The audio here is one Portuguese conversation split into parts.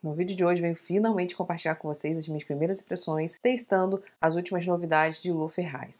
No vídeo de hoje venho finalmente compartilhar com vocês as minhas primeiras impressões testando as últimas novidades de Lu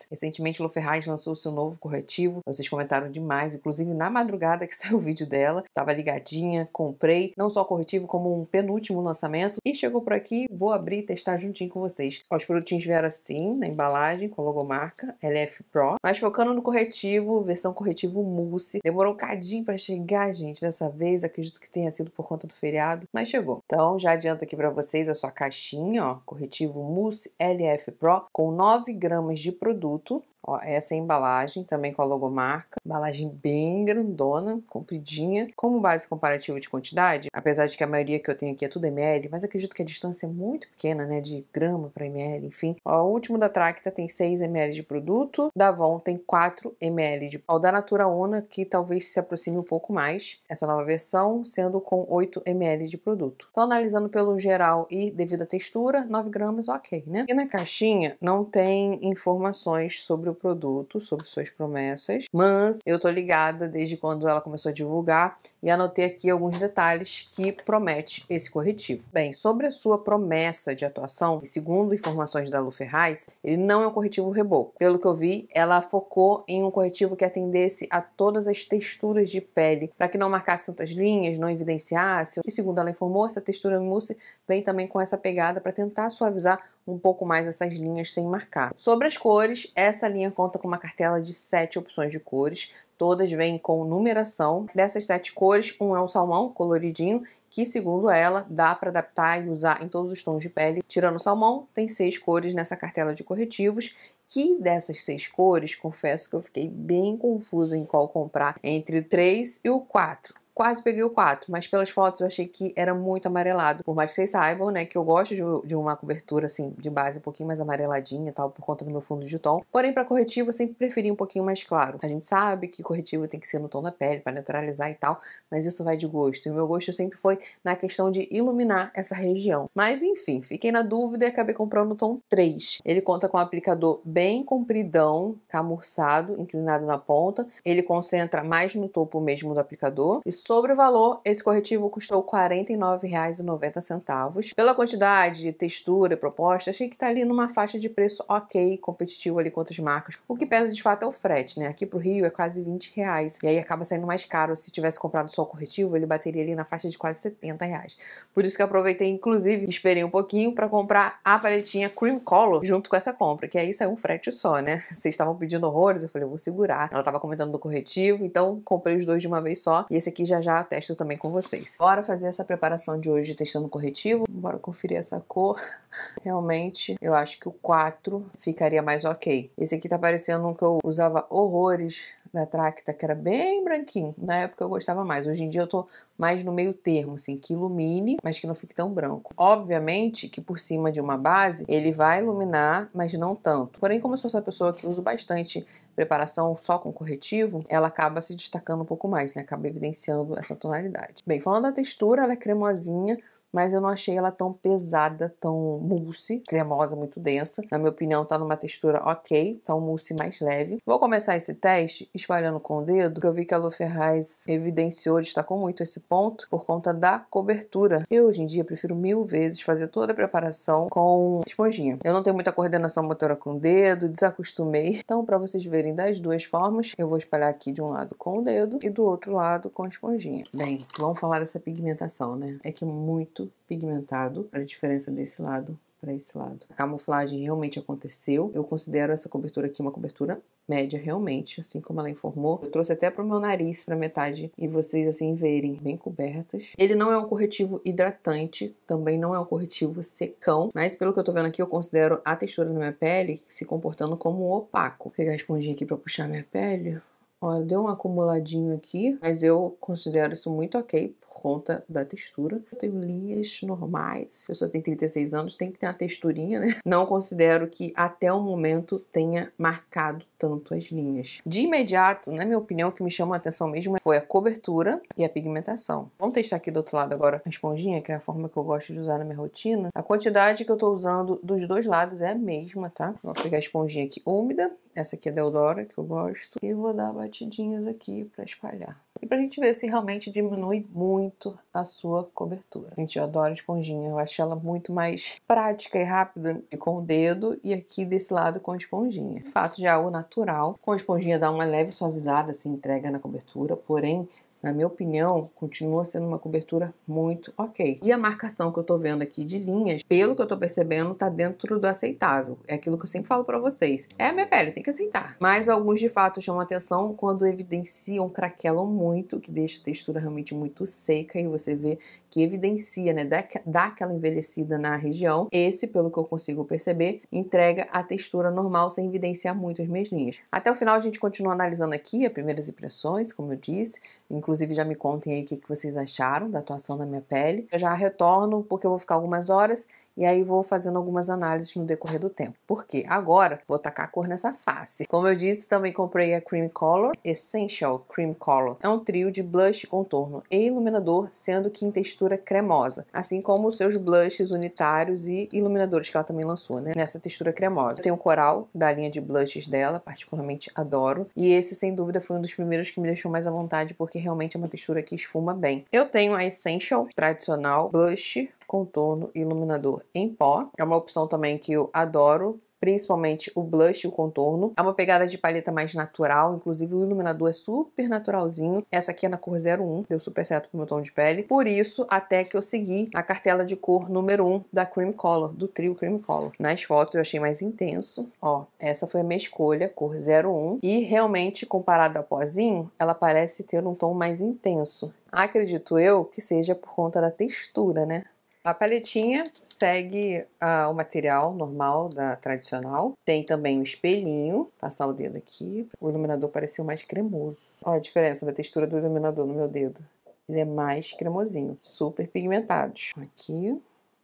Recentemente Lu lançou seu novo corretivo, vocês comentaram demais, inclusive na madrugada que saiu o vídeo dela, tava ligadinha, comprei não só o corretivo como um penúltimo lançamento e chegou por aqui, vou abrir e testar juntinho com vocês. Os produtinhos vieram assim, na embalagem, com logomarca LF Pro, mas focando no corretivo, versão corretivo mousse, demorou um cadinho para chegar gente, dessa vez acredito que tenha sido por conta do feriado, mas chegou. Então então já adianto aqui para vocês a sua caixinha, ó, corretivo Mousse LF Pro com 9 gramas de produto Ó, essa é embalagem, também com a logomarca. Embalagem bem grandona, compridinha. Como base comparativa de quantidade, apesar de que a maioria que eu tenho aqui é tudo ml, mas acredito que a distância é muito pequena, né? De grama para ml, enfim. Ó, o último da Tracta tem 6 ml de produto. Da Avon tem 4 ml de... Ó, da Natura Ona, que talvez se aproxime um pouco mais, essa nova versão, sendo com 8 ml de produto. Então, analisando pelo geral e devido à textura, 9 gramas, ok, né? E na caixinha não tem informações sobre sobre o produto, sobre suas promessas, mas eu tô ligada desde quando ela começou a divulgar e anotei aqui alguns detalhes que promete esse corretivo. Bem, sobre a sua promessa de atuação, segundo informações da Lu Ferraz, ele não é um corretivo reboco. Pelo que eu vi, ela focou em um corretivo que atendesse a todas as texturas de pele, para que não marcasse tantas linhas, não evidenciasse. E segundo ela informou, essa textura mousse vem também com essa pegada para tentar suavizar um pouco mais essas linhas sem marcar. Sobre as cores, essa linha conta com uma cartela de sete opções de cores, todas vêm com numeração. Dessas sete cores, um é um salmão coloridinho, que segundo ela, dá para adaptar e usar em todos os tons de pele. Tirando o salmão, tem seis cores nessa cartela de corretivos que dessas seis cores, confesso que eu fiquei bem confusa em qual comprar entre o 3 e o 4 quase peguei o 4, mas pelas fotos eu achei que era muito amarelado. Por mais que vocês saibam, né, que eu gosto de, de uma cobertura, assim, de base um pouquinho mais amareladinha e tal, por conta do meu fundo de tom. Porém, para corretivo eu sempre preferi um pouquinho mais claro. A gente sabe que corretivo tem que ser no tom da pele para neutralizar e tal, mas isso vai de gosto. E o meu gosto sempre foi na questão de iluminar essa região. Mas enfim, fiquei na dúvida e acabei comprando o tom 3. Ele conta com um aplicador bem compridão, camurçado, inclinado na ponta. Ele concentra mais no topo mesmo do aplicador. Isso Sobre o valor, esse corretivo custou R$ 49,90. Pela quantidade, de textura e proposta, achei que está ali numa faixa de preço ok, competitivo ali com outras marcas. O que pesa de fato é o frete, né? Aqui pro Rio é quase 20 reais. E aí acaba saindo mais caro. Se tivesse comprado só o corretivo, ele bateria ali na faixa de quase 70 reais. Por isso que eu aproveitei, inclusive, esperei um pouquinho para comprar a paletinha Cream Color junto com essa compra, que aí saiu um frete só, né? Vocês estavam pedindo horrores, eu falei, eu vou segurar. Ela tava comentando do corretivo, então comprei os dois de uma vez só. E esse aqui já já já testo também com vocês. Bora fazer essa preparação de hoje testando corretivo. Bora conferir essa cor. Realmente, eu acho que o 4 ficaria mais ok. Esse aqui tá parecendo um que eu usava horrores da Tracta, que era bem branquinho. Na época eu gostava mais. Hoje em dia eu tô mais no meio termo, assim, que ilumine, mas que não fique tão branco. Obviamente que por cima de uma base ele vai iluminar, mas não tanto. Porém, como eu sou essa pessoa que uso bastante preparação só com corretivo, ela acaba se destacando um pouco mais, né? Acaba evidenciando essa tonalidade. Bem, falando da textura, ela é cremosinha, mas eu não achei ela tão pesada, tão mousse, cremosa, muito densa. Na minha opinião, tá numa textura ok, tá um mousse mais leve. Vou começar esse teste espalhando com o dedo, que eu vi que a Lu Ferraz evidenciou, destacou muito esse ponto por conta da cobertura. Eu, hoje em dia, prefiro mil vezes fazer toda a preparação com esponjinha. Eu não tenho muita coordenação motora com o dedo, desacostumei. Então, para vocês verem das duas formas, eu vou espalhar aqui de um lado com o dedo e do outro lado com esponjinha. Bem, vamos falar dessa pigmentação, né? É que é muito pigmentado, olha a diferença desse lado para esse lado. A camuflagem realmente aconteceu. Eu considero essa cobertura aqui uma cobertura média realmente, assim como ela informou. Eu trouxe até para o meu nariz, para metade, e vocês assim verem bem cobertas. Ele não é um corretivo hidratante, também não é um corretivo secão, mas pelo que eu estou vendo aqui, eu considero a textura da minha pele se comportando como opaco. Vou pegar a esponjinha aqui para puxar minha pele. Olha, deu um acumuladinho aqui, mas eu considero isso muito ok por conta da textura. Eu tenho linhas normais, eu só tenho 36 anos, tem que ter uma texturinha, né? Não considero que até o momento tenha marcado tanto as linhas. De imediato, na minha opinião, o que me chamou a atenção mesmo foi a cobertura e a pigmentação. Vamos testar aqui do outro lado agora a esponjinha, que é a forma que eu gosto de usar na minha rotina. A quantidade que eu tô usando dos dois lados é a mesma, tá? Vou pegar a esponjinha aqui úmida, essa aqui é da Deodora, que eu gosto, e vou dar batidinhas aqui para espalhar. E para a gente ver se realmente diminui muito a sua cobertura. Gente, eu adoro esponjinha, eu acho ela muito mais prática e rápida com o dedo e aqui desse lado com esponjinha. Fato de é algo natural, com esponjinha dá uma leve suavizada, se entrega na cobertura, porém na minha opinião, continua sendo uma cobertura muito ok. E a marcação que eu tô vendo aqui de linhas, pelo que eu tô percebendo, tá dentro do aceitável. É aquilo que eu sempre falo para vocês. É a minha pele, tem que aceitar. Mas alguns de fato chamam atenção quando evidenciam, craquelam muito, que deixa a textura realmente muito seca e você vê que evidencia, né, dá, dá aquela envelhecida na região. Esse, pelo que eu consigo perceber, entrega a textura normal sem evidenciar muito as minhas linhas. Até o final a gente continua analisando aqui as primeiras impressões, como eu disse, inclusive Inclusive, já me contem aí o que vocês acharam da atuação da minha pele. Eu já retorno porque eu vou ficar algumas horas e aí vou fazendo algumas análises no decorrer do tempo. Por quê? Agora vou tacar a cor nessa face. Como eu disse, também comprei a Cream Color, Essential Cream Color. É um trio de blush, contorno e iluminador, sendo que em textura cremosa, assim como os seus blushes unitários e iluminadores que ela também lançou, né? Nessa textura cremosa. Tem o coral da linha de blushes dela, particularmente adoro, e esse sem dúvida foi um dos primeiros que me deixou mais à vontade porque realmente é uma textura que esfuma bem. Eu tenho a Essential tradicional blush contorno e iluminador em pó. É uma opção também que eu adoro, principalmente o blush e o contorno. É uma pegada de paleta mais natural, inclusive o iluminador é super naturalzinho. Essa aqui é na cor 01, deu super certo pro meu tom de pele. Por isso, até que eu segui a cartela de cor número 1 da Cream Color, do trio Cream Color. Nas fotos eu achei mais intenso. Ó, essa foi a minha escolha, cor 01. E realmente, comparada a pozinho, ela parece ter um tom mais intenso. Acredito eu que seja por conta da textura, né? A paletinha segue ah, o material normal da tradicional. Tem também um espelhinho, passar o dedo aqui. O iluminador pareceu mais cremoso. Olha a diferença da textura do iluminador no meu dedo. Ele é mais cremosinho, super pigmentados. Aqui,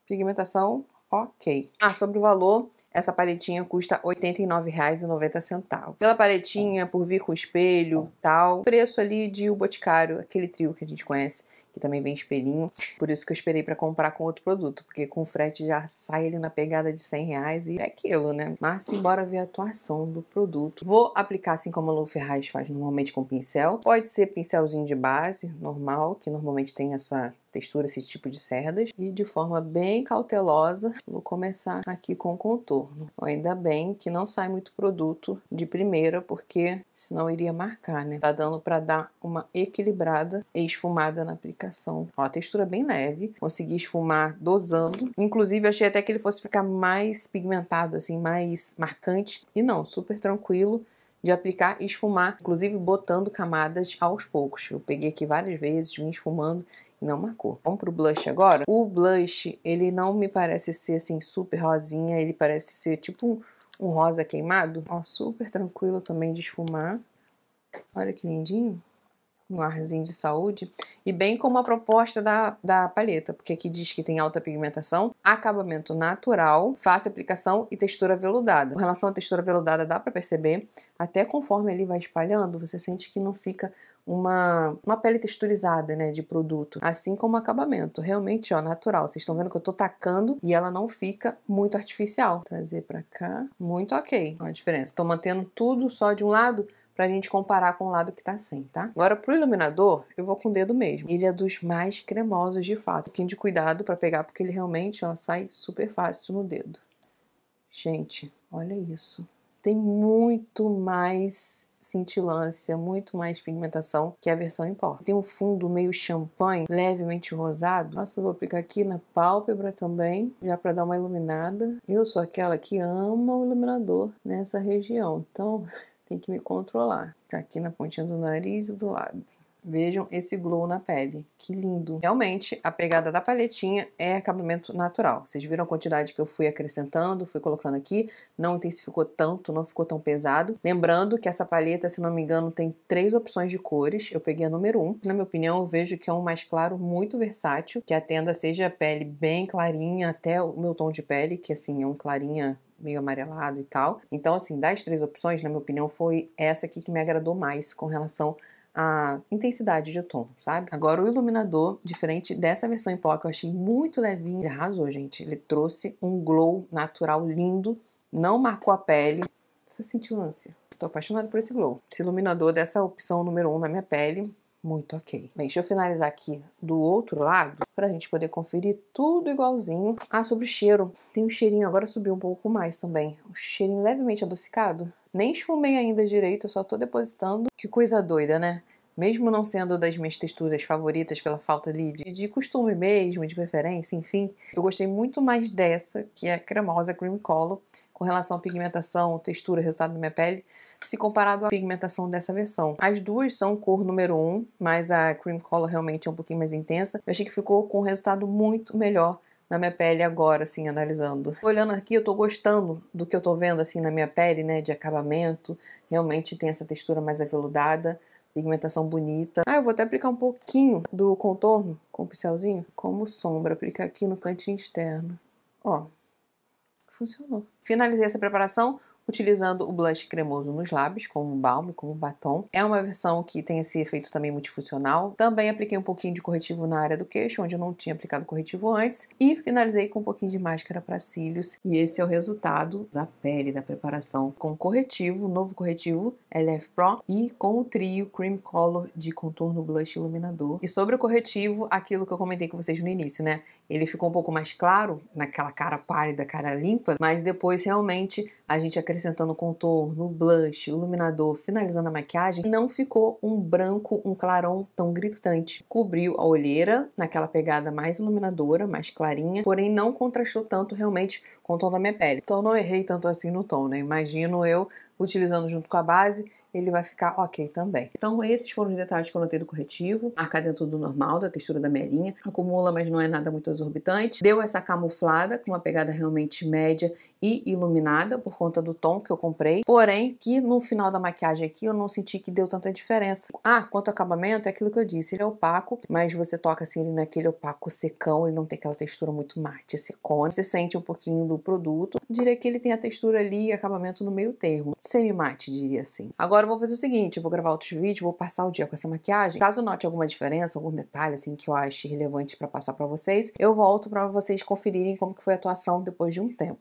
pigmentação ok. Ah, sobre o valor, essa paletinha custa R$ 89,90. Pela paletinha, por vir com espelho tal, preço ali de O Boticário, aquele trio que a gente conhece, que também vem espelhinho. Por isso que eu esperei para comprar com outro produto, porque com frete já sai ele na pegada de 100 reais e é aquilo, né? Mas embora ver a atuação do produto. Vou aplicar assim como a Lu Ferraz faz normalmente com pincel. Pode ser pincelzinho de base, normal, que normalmente tem essa textura, esse tipo de cerdas. E de forma bem cautelosa, vou começar aqui com o contorno. Ainda bem que não sai muito produto de primeira, porque senão iria marcar, né? Tá dando para dar uma equilibrada e esfumada na aplicação. Ó, a textura é bem leve, consegui esfumar dosando. Inclusive, achei até que ele fosse ficar mais pigmentado, assim, mais marcante. E não, super tranquilo de aplicar e esfumar, inclusive botando camadas aos poucos. Eu peguei aqui várias vezes, vim esfumando não marcou. Vamos pro blush agora? O blush, ele não me parece ser assim super rosinha, ele parece ser tipo um, um rosa queimado. Ó, super tranquilo também de esfumar. Olha que lindinho um arzinho de saúde, e bem como a proposta da, da palheta, porque aqui diz que tem alta pigmentação, acabamento natural, fácil aplicação e textura veludada. Com relação à textura veludada, dá para perceber, até conforme ele vai espalhando, você sente que não fica uma, uma pele texturizada, né, de produto, assim como acabamento, realmente, ó, natural. Vocês estão vendo que eu tô tacando e ela não fica muito artificial. Trazer para cá, muito ok. Ó a diferença. Tô mantendo tudo só de um lado, pra gente comparar com o lado que tá sem, tá? Agora, pro iluminador, eu vou com o dedo mesmo. Ele é dos mais cremosos, de fato. Um pouquinho de cuidado pra pegar, porque ele realmente, ó, sai super fácil no dedo. Gente, olha isso. Tem muito mais cintilância, muito mais pigmentação que a versão em pó. Tem um fundo meio champanhe, levemente rosado. Nossa, eu vou aplicar aqui na pálpebra também, já para dar uma iluminada. Eu sou aquela que ama o iluminador nessa região, então Tem que me controlar. Tá aqui na pontinha do nariz e do lábio. Vejam esse glow na pele, que lindo. Realmente, a pegada da paletinha é acabamento natural. Vocês viram a quantidade que eu fui acrescentando, fui colocando aqui. Não intensificou tanto, não ficou tão pesado. Lembrando que essa paleta, se não me engano, tem três opções de cores. Eu peguei a número um. Na minha opinião, eu vejo que é um mais claro, muito versátil. Que atenda seja a pele bem clarinha até o meu tom de pele, que assim, é um clarinha meio amarelado e tal. Então, assim, das três opções, na minha opinião, foi essa aqui que me agradou mais com relação à intensidade de tom, sabe? Agora o iluminador, diferente dessa versão em pó que eu achei muito levinho, ele arrasou, gente. Ele trouxe um glow natural lindo, não marcou a pele. sentiu cintilância. Tô apaixonada por esse glow. Esse iluminador dessa opção número 1 um na minha pele, muito ok. Bem, deixa eu finalizar aqui do outro lado para a gente poder conferir tudo igualzinho. Ah, sobre o cheiro, tem um cheirinho, agora subiu um pouco mais também, um cheirinho levemente adocicado. Nem esfumei ainda direito, eu só tô depositando. Que coisa doida, né? Mesmo não sendo das minhas texturas favoritas pela falta ali de, de costume mesmo, de preferência, enfim, eu gostei muito mais dessa, que é a cremosa Cream Color, com relação à pigmentação, textura, resultado da minha pele, se comparado à pigmentação dessa versão. As duas são cor número 1, um, mas a Cream Color realmente é um pouquinho mais intensa. Eu achei que ficou com um resultado muito melhor na minha pele agora, assim, analisando. Olhando aqui, eu tô gostando do que eu tô vendo, assim, na minha pele, né, de acabamento. Realmente tem essa textura mais aveludada, pigmentação bonita. Ah, eu vou até aplicar um pouquinho do contorno com o pincelzinho, como sombra, aplicar aqui no cantinho externo. Ó, funcionou. Finalizei essa preparação utilizando o blush cremoso nos lábios, como balme, como batom. É uma versão que tem esse efeito também multifuncional. Também apliquei um pouquinho de corretivo na área do queixo, onde eu não tinha aplicado corretivo antes. E finalizei com um pouquinho de máscara para cílios. E esse é o resultado da pele da preparação com corretivo, novo corretivo LF Pro e com o trio Cream Color de contorno, blush e iluminador. E sobre o corretivo, aquilo que eu comentei com vocês no início, né? Ele ficou um pouco mais claro naquela cara pálida, cara limpa, mas depois realmente a gente acrescentando contorno, blush, iluminador, finalizando a maquiagem, não ficou um branco, um clarão tão gritante. Cobriu a olheira naquela pegada mais iluminadora, mais clarinha, porém não contrastou tanto realmente com o tom da minha pele. Então não errei tanto assim no tom, né? Imagino eu utilizando junto com a base ele vai ficar ok também. Então esses foram os detalhes que eu notei do corretivo. Marca dentro é do normal, da textura da minha linha. Acumula, mas não é nada muito exorbitante. Deu essa camuflada, com uma pegada realmente média e iluminada, por conta do tom que eu comprei. Porém, que no final da maquiagem aqui, eu não senti que deu tanta diferença. Ah, quanto ao acabamento, é aquilo que eu disse. Ele é opaco, mas você toca assim, ele não é aquele opaco secão, ele não tem aquela textura muito mate, secona. Você sente um pouquinho do produto. diria que ele tem a textura ali e acabamento no meio termo. Semi-mate, diria assim. Agora, Agora eu vou fazer o seguinte, eu vou gravar outros vídeos, vou passar o dia com essa maquiagem. Caso note alguma diferença, algum detalhe assim que eu ache relevante para passar para vocês, eu volto para vocês conferirem como que foi a atuação depois de um tempo.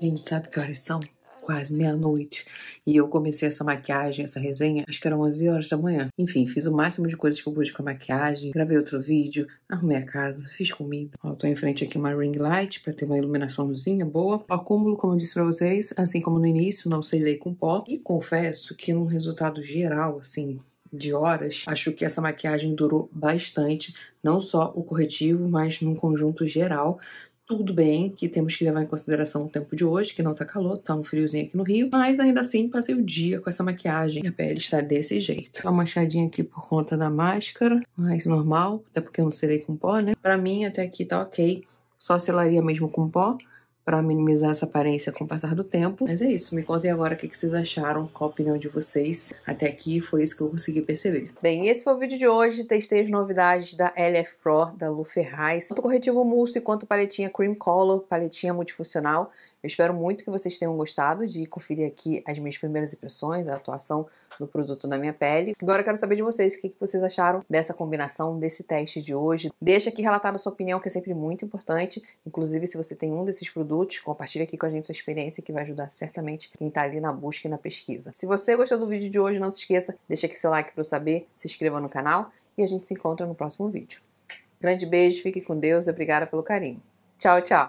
Gente, sabe que horas são? quase meia-noite. E eu comecei essa maquiagem, essa resenha, acho que eram 11 horas da manhã. Enfim, fiz o máximo de coisas que eu pude com a maquiagem, gravei outro vídeo, arrumei a casa, fiz comida. Ó, tô em frente aqui uma ring light para ter uma iluminaçãozinha boa. O acúmulo, como eu disse pra vocês, assim como no início, não ler com pó. E confesso que num resultado geral, assim, de horas, acho que essa maquiagem durou bastante, não só o corretivo, mas num conjunto geral. Tudo bem que temos que levar em consideração o tempo de hoje, que não tá calor, tá um friozinho aqui no Rio, mas ainda assim passei o dia com essa maquiagem e a pele está desse jeito. Uma manchadinha aqui por conta da máscara, mas normal, até porque eu não serei com pó, né? Pra mim até aqui tá ok, só selaria mesmo com pó, para minimizar essa aparência com o passar do tempo. Mas é isso, me contem agora o que vocês acharam, qual a opinião de vocês. Até aqui foi isso que eu consegui perceber. Bem, esse foi o vídeo de hoje, testei as novidades da LF Pro, da Lu Ferraz, tanto corretivo mousse quanto paletinha Cream Color, paletinha multifuncional. Eu espero muito que vocês tenham gostado de conferir aqui as minhas primeiras impressões, a atuação do produto na minha pele. Agora eu quero saber de vocês o que vocês acharam dessa combinação, desse teste de hoje. Deixa aqui relatada a sua opinião, que é sempre muito importante. Inclusive, se você tem um desses produtos, compartilha aqui com a gente sua experiência, que vai ajudar certamente quem está ali na busca e na pesquisa. Se você gostou do vídeo de hoje, não se esqueça, deixa aqui seu like para eu saber, se inscreva no canal e a gente se encontra no próximo vídeo. Grande beijo, fique com Deus e obrigada pelo carinho. Tchau, tchau!